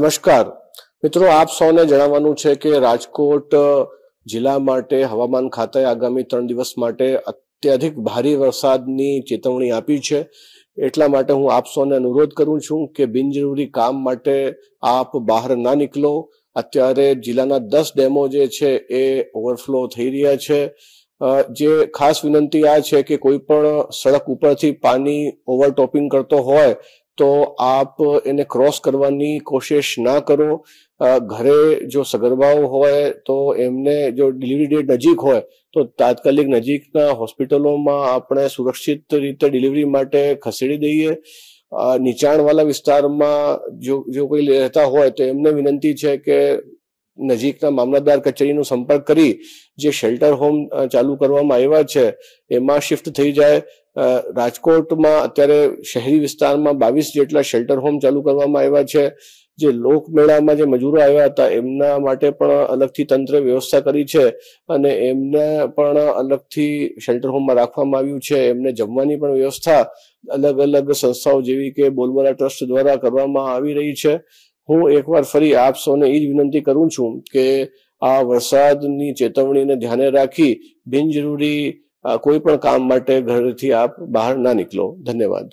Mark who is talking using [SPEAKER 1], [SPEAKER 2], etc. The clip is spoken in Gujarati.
[SPEAKER 1] નમસ્કાર મિત્રો આપ સૌને જણાવવાનું છે કે રાજકોટ જિલ્લા માટે હવામાન ખાતાએ આગામી ત્રણ દિવસ માટે અત્યધિક ભારે વરસાદની ચેતવણી આપી છે એટલા માટે હું આપ સૌને અનુરોધ કરું છું કે બિનજરૂરી કામ માટે આપ બહાર ના નીકળો અત્યારે જિલ્લાના દસ ડેમો જે છે એ ઓવરફ્લો થઈ રહ્યા છે જે ખાસ વિનંતી આ છે કે કોઈ પણ સડક ઉપરથી પાણી ઓવરટોપિંગ કરતો હોય તો આપ એને ક્રોસ કરવાની કોશિશ ના કરો ઘરે જો સગર્ભાઓ હોય તો એમને જો ડિલિવરી ડેટ નજીક હોય તો તાત્કાલિક નજીકના હોસ્પિટલોમાં આપણે સુરક્ષિત રીતે ડિલિવરી માટે ખસેડી દઈએ નીચાણવાળા વિસ્તારમાં જો જો કોઈ રહેતા હોય તો એમને વિનંતી છે કે નજીકના મામલતદાર કચેરીનો સંપર્ક કરી જે શેલ્ટર હોમ ચાલુ કરવામાં આવ્યા છે એમાં શિફ્ટ થઈ જાય રાજકોટમાં અત્યારે શહેરી વિસ્તારમાં બાવીસ જેટલા શેલ્ટર હોમ ચાલુ કરવામાં આવ્યા છે જે લોકમેળામાં જે મજૂરો આવ્યા હતા એમના માટે પણ અલગથી તંત્રે વ્યવસ્થા કરી છે અને એમને પણ અલગથી શેલ્ટર હોમમાં રાખવામાં આવ્યું છે એમને જમવાની પણ વ્યવસ્થા અલગ અલગ સંસ્થાઓ જેવી કે બોલબોલા ટ્રસ્ટ દ્વારા કરવામાં આવી રહી છે હું એકવાર ફરી આપ સૌને એ જ વિનંતી કરું છું કે આ વરસાદની ચેતવણીને ધ્યાને રાખી બિનજરૂરી કોઈ પણ કામ માટે ઘરેથી આપ બહાર ના નીકળો ધન્યવાદ